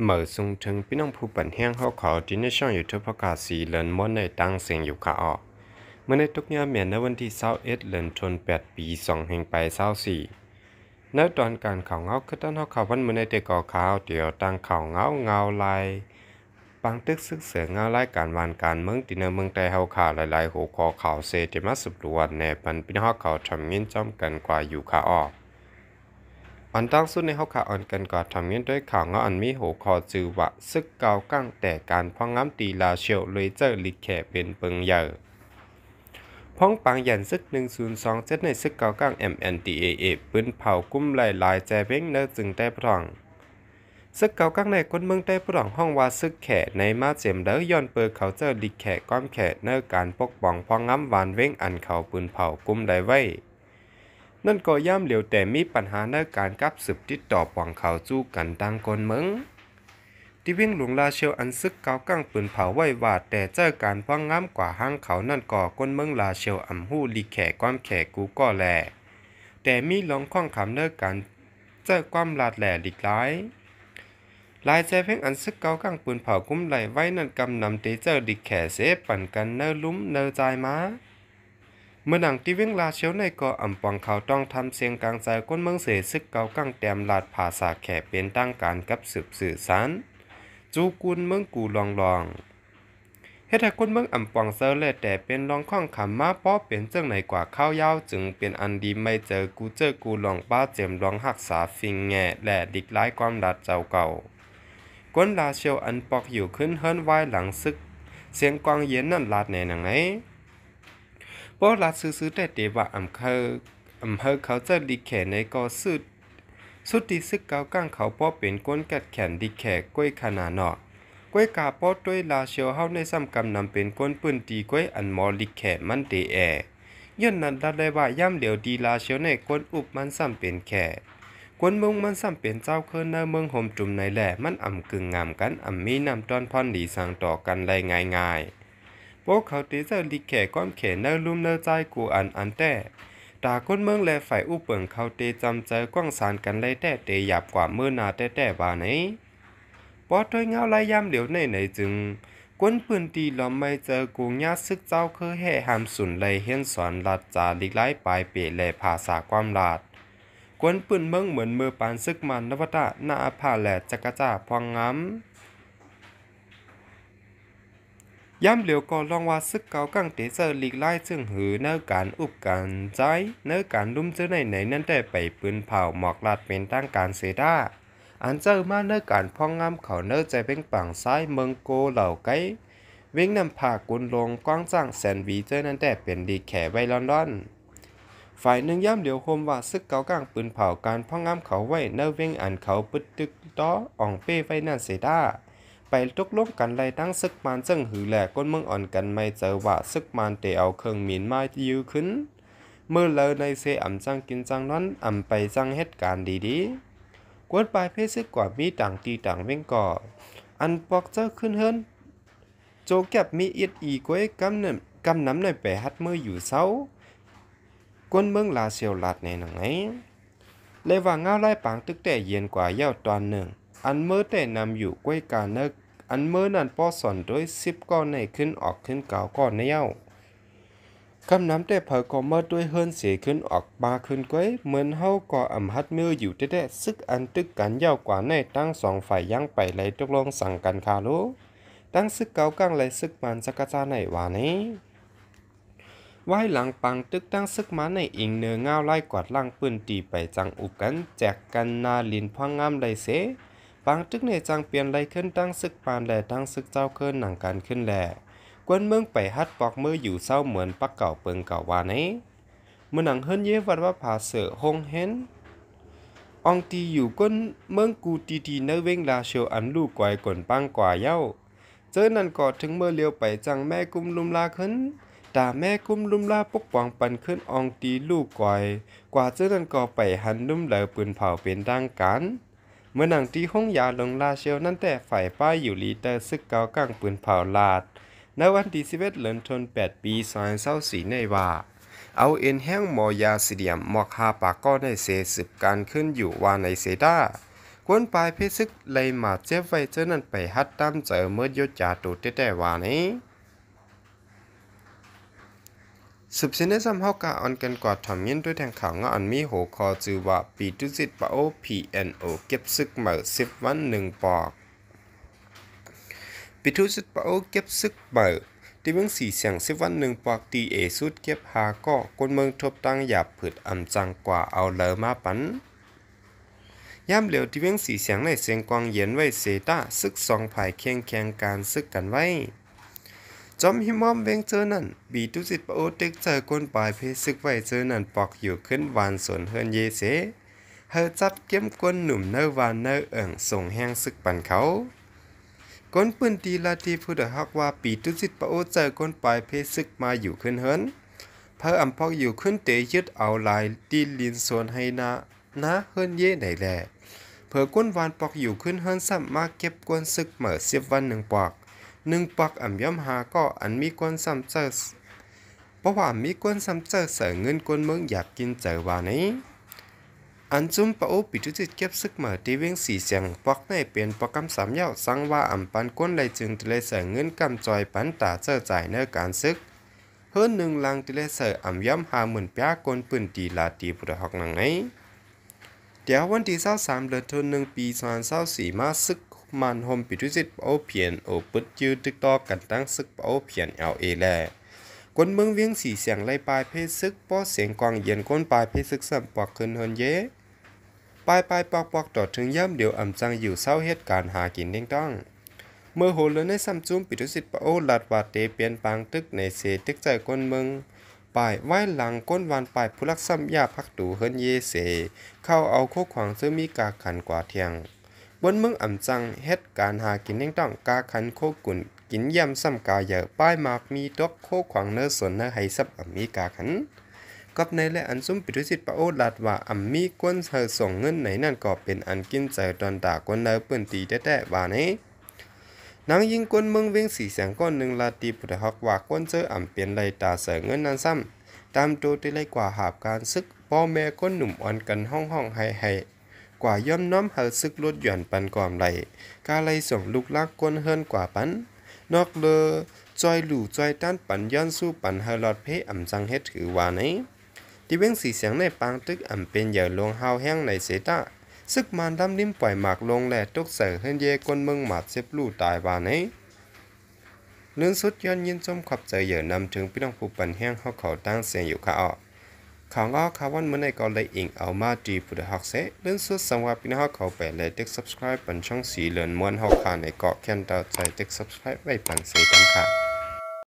เมื่อสูงถึงพี่น้องผู้ปันแห้งเขาขอที่ในช่องยูทูบประกาศสีเลินมอนในตั้งเสียงอยู่ขาออกเมื่อในทุกเยามเมียนในวันที่เศร้าเอ็ดเลนชนแปดปีสองแห่งไปเศร้าสี่ในตอนการข่าวเงาคือต้นเขาข่าววันเมื่อในเตกอข่าวเดียวตั้งข่าวเงาเงาลายบางตึกซึกเสือเงาไล่การวานการเมืองตีนเมืองไตเฮาข่าวหลายๆหัวข้อข่าวเซติมาสุบลวนในปันพี่น้องเขาทำเงินจ้อมกันกว่าอยู่ขาออกอันตั้งสุดในเฮาขาอ่อนกันกว่าทำเงินด้วยข่าวงาอันมีหัวคอจือวะซึกเกากั้งแต่การพ้องง้ำตีลาเชียวเลยเจอลิแขเป็นเปิงเยอพ้องปังยันซึก1027ในซึกเกากั้ง MNTAA ปืนเผากุ้มหลายแจเบ้งเนอจึงได้พร่องซึกเกากั้งในคนเมืองได้พร่องห้องว่าซึกแขในมาเจมเด้อย้อนเปิดเขาเจอลิแขก้อมแขเนอการปกป้องพ้องง้ำหวานเว้งอันเขาปืนเผากุ้มได้ไว้นั่นก็ย่ำเหลียวแต่มีปัญหาในการกับสืบติดต่อปองเขาจู้กันดังกนเมืองที่วิ่งหลวงลาเชลอันซึกเกากั้งปืนเผาไว้ว่าแต่เจ้าการพ้องงามกว่าห้างเขานั่นก่อก้นเมืองลาเชลอัมหู้ลีแขกความแขกกูก็แลแต่มีลองข้องคำเนิกกันเจ้าความลาดแหล่ดลีกลายลายใจเพ่งอันซึกเกากั้งปืนเผาคุ้มไหลไว้นั่นกำนำเตเจ้าดิแขเสพปั่นกันเนื้อลุ้มเนื้อใจมา้าเมื่อหนังที่วิ่งลาเชียวในก่ออ่ปองเขาต้องทำเสียงกลางใจก้นเมืองเสซึกเกากั้งแต้มลาดภาษาแขกเป็นตั้งการกับสืบสื่อสารจูกุลเมืองกูลองลองเฮ็ดให้คนเมืองอำปองเซอร์เลแต่เป็นรองข้องขำมาป้อเป็นเจ้าไหนกว่าข้าวยาวจึงเป็นอันดีไม่เจอกูเจอกูลองป้าเจมลองหักษาฟิงแงและดิกไล่ความดัดเจ้าเก่าก้นลาเชียวอันปอกอยู่ขึ้นเฮิร์นไว้หลังซึก เสียงกวางเย็นนั่นลาดในหนังไหนป้อลาซื้อซื้อแต่เดว่าอำเคออำเฮอเขาจะดีแขนในก็สุดสุดที่ซึกเกาก้างเขาป้อเป็นก้นกัดแขนดีแขกก้วยขนาดเนาะก้วยกาปอด้วลาเชียวเฮาในซ้ำกำนำเป็นก้นปืนตีก้วยอันมอลิแขมันเตแอย้อนนั้นได้ว่าย่ำเหลียวดีลาเชียวในกนอุบมันซ้ำเป็นแขกกนเมืงมันซ้ำเป็นเจ้าคืนในเมืองห่มจุ่มในแหล่มันอ่ำกึ่งงามกันอ่ำมีนำตอนพอนดีสั่งต่อกันไรง่ายๆพวกเขาตีเจ้าลีแข่ก้อนแข่เนื้อลุ่มเนื้อใจกูอันอันแต่ตาคนเมืองและฝ่ายอุปเปิงเขาเตจำเจอกว้างสารกันเลยแต่เตหยาบกว่าเมื่อนาแต่แต่บาไหนปอถอยเงาลายยามเหลียวในไหนจึงก้นปืนตีล้อมไม่เจอกูญาซึกเจ้าเคยแห่หามสุนเลยเฮียนสอนลัดจาลิกไล่ปลายเปรและภาษาความลาดกวนปืนเมืองเหมือนมือปานซึกมันนวัตะหน้าอาภาแลจักรจ่าพองง้ำย้ำเหลียวก็ลองว่าซึกเกากังเตเซอร์ลีกไล่ซึ่งหือเนื้อการอุบการใจเนื้อการลุ่มเจ้อในไหนนั่นแต่ไปปืนเผาหมอกลาดเป็นตั้งการเสดาอันเจอมาเนื้อการพองงามเขาเนื้อใจเป็นปังซ้ายเมืองโกเหล่าไกเว้งนำผากุนลงกว้างจ้างแซนวีเจอนั่นแต่เป็นดีแขไว้ลอนดอนฝ่ายหนึ่งย่ำเหลียวคมว่าซึกเกากลางปืนเผาการพ่องงามเขาไว้เนื้อเว้งอันเขาปึดตึกต้ออ่องเป้ไว้นั่นเสด้าไปทุกลงกันไรทั้งซึกมานซึ่งหือแหลกก้นมึงอ่อนกันไม่เจอว่าซึกมานเตเอาเครื่องมีนมายื้อขึ้น เมื่อเลอในเสอำจังกินจังนั้นอำไปจังเหตุการณ์ดีๆกวนปลายเพศึกกว่ามีต่างตีต่างเว้งก่อ อันปอกเจ้าขึ้นเฮินโจแก็บมีเอียดอีกวยกำเนิกำน้ำในแปหัดมืออยู่เศร้ากวนเมืองลาเซียวลาดในหนังไงเลยว่าเงาไล่ปางตึกแต่เย็นกว่าเย้าตอนหนึ่ง อันเมื่อแต่นำอยู่ก้วยการเนกอันเมื่อนั้นป้อสอนด้วยสิบก้อนในขึ้นออกขึ้นเก่าก้อนในเย้าคำน้ำแต่เผอก็มอด้วยเฮินเสียขึ้นออกมาขึ้นก้อยเหมือนเฮาก็อ่ำฮัดมืออยู่แต่แต่ซึกอันตึกกันยาวกว่าในตั้งสองฝ่ายยังไปไหลตกลงสั่งกันคาโลตั้งซึกเกาก้างไหลซึกมันสักจาในวานี้ไว้หลังปังตึกตั้งซึกมาในอิงเนื้อเงาไล่กวาดล่างปืนตีไปจังอุกัน แจกกันนาลินพ่องงามไรเสปังตึกในจังเปลี่ยนไรขึ้นตั้งซึกปานแลตั้งซึกเจ้าขึ้นหนังการขึ้นแหล่กวนเมืองไปฮัดปอกมืออยู่เศร้าเหมือนปักเก่าเปิงเก่าวานีนเมื่อหนังเฮิรนเย่วันว่าผาเสือหงเฮนองตีอยู่ก้นเมืองกูตีตีเนเวงลาเชียวอันลูกกวยก่นปังกว่าเย้าเจอนั่นกอถึงเมื่อเลียวไปจังแม่กุมลุมลาขึ้นตาแม่กุมลุมลาปุกปองปันขึ้นอองตีลูกกวย กว่าเจอนั่นกอไปหันลุ่มเหลอปืนเผาเป็นดังกันเมื่อนังที่ห้องยาลงลาเชลนั่นแต่ฝ่ายป้ายอยู่ลีเตอร์ซึกเกากังปืนเผาลาดในวันที่สิบเอ็ดเลนทนแปดปีสอยเศร้าสีในว่าเอาเอ็นแห้งมอยาสิเดียมมอกฮาปากก็ด้เซสืบการขึ้นอยู่ว่าในเซดาควนปลายเพศซึกเลยมาเจ็บไว้เจ้านั่นไปฮัดตามเจอเมื่อยศจาตูเต้แต่ว่านี้สุบสินได้ซ้ำเฮากาออนกันกว่ดถอมเงินด้วยแทงข่าวงอนมีโหคอจือว่าปีจุจิตปะโอพีเอ็นโอเก็บซึกเหมาสิบวันหนึ่งปอกปีทุจิตปะโอเก็บซึกเหมาที่เมืองสี่เสียงสิบวันหนึ่งปอกตีเอสุดเก็บหาก็คนเมืองทบตั้งหยาบผืดอ่ำจังกว่าเอาเลอมาปันย่ำเหลียวที่เมืองสี่เสียงในเสียงกวางเย็นไว้เซต้าซึกสองภายเคียงเคียงการซึกกันไว้จอมหิมอมเวงเจอนั่นบีทุสิตปะโอตึกเจอคนปลายเพศึกไว้เจอนั่นปอกอยู่ขึ้นวานสวนเฮือนเยเสเฮอจับเก็มกวนหนุ่มเนวานเนเอิงส่งแห้งซึกปันเขาก้นปืนตีลาทีพูดฮักว่าปีทุสิตปะโอเจอคนปลายเพศึกมาอยู่ขึ้นเฮือนเพออัมพอกอยู่ขึ้นเตยึดเอาลายตีลินสวนให้นะนะเฮือนเย่ไหนแหลเพอก้นวานปอกอยู่ขึ้นเฮือนซ้ำมาเก็บกวนซึกเหมือเสียบวันหนึ่งปอกหนึ่งปักอัำย่อมหาก็อันมีคนซ้ำเจอเพราะว่ามีคนซ้ำเจอเสียเงินคนเมืองอยากกินเจอว่านี้อันจุ่มปะอุปิจุจิตเก็บซึกเหมือทีเวงสีเสียงปักในเปลี่ยนประกำสามยาวสังว่าอ่ำปันคนไลยจึงทะเลเสียเงินกำจอยปันตาเจอจ่ายเนื้อการซึกเฮือนหนึ่งลังทะเลเสียอัำย่ำหาหมื่นป้าคนปืนตีลาตีบุรหอกหนังไงเดี๋ยววันที่เศร้าสามเดือนธันวาคมปีสองพันเศร้าสี่มาซึกมันหมปิทุสิตเอาเพียนโอปุดยืดตึกตอกันตั้งซึกเอาเพียนเอาเอแลกวนเมืองเวียงสีเสียงไล่ปลายเพศซึกป้อเสียงกวางเย็นก้นปลายเพศซึกสัมปอกขึ้นเฮินเยปลายปลายปอกปอกต่อถึงย่ำเดี๋ยวอ่ำจังอยู่เศร้าเหตุการณ์หากินเด้งต้อง เมื่อโหเลในซัมจุมปิทุสิตปโอลัดวาเตเปลี่ยนปางตึกในเสตึกใจกวนเมืองปลายไหว้หลังก้นวันปลายผู้รักซ้ำยาพักตูเฮินเยเสเข้าเอาโคขวางซึ่งมีกาขันกว่าเทียงบนมึงอ่ำจังเฮ็ดการหากินยังต้องกาคันโคกุนกินยำซ้ำกาเยอะป้ายมากมีตอกโคขวางเนื้อสนเนื้อไฮซับอ่ำมีกาขันกับในและอันซุ่มปิดุสิตปะโอลาดว่าอ่ำมีก้นเธอส่งเงินไหนนั่นก็เป็นอันกินใจตอนตาก้นเนื้อเปื้นตีแต้ๆว่านี้นางยิงก้นมึงเวงสีแสงก้อนหนึ่งลาตีพุทธฮอกว่าก้นเจออ่ำเปลี่ยนไรตาเสือเงินนั่นซ้ำตามตัวที่ไรกว่าหาบการซึกพ่อแม่ก้นหนุ่มอ่อนกันห้องห้องไฮไฮกว่าย่อมน้อมเฮาซึกลดหย่อนปันความไหลกาไลส่งลูกลักก้นเฮินกว่าปัน นอกเลอจอยหลู่จอยต้านปันย้อนสู้ปันเฮาลอดเพออ่ำจังเฮ็ดถือว่าไหนที่เว้งสีเสียงในปางตึกอ่ำเป็นเหยื่อลงเฮาแห้งในเสตาซึกมันดำลิ้มปล่อยหมากลงแหล่ตกเสือเฮินเยก้นเมืองหมาดเซบลู่ตายว่าไหนเรื่องสุดย้อนยินจมขับใจเหยื่อนำถึงพี่น้องผู้ปันแห้งเขาเขาตั้งเสียงอยู่ค่ะออขางก็คาวันเมื่อในก็เลยอิงเอามาดีผุ้ดหักเสเลื่อนสุดสังวาพี่น้องเขาไปเลยเด็ก subscribe ปันช่องสีเหลืองมวนเฮาคาในเกาะแคนตาใจเด็ก subscribe ไว้ปันเสกันค่ะ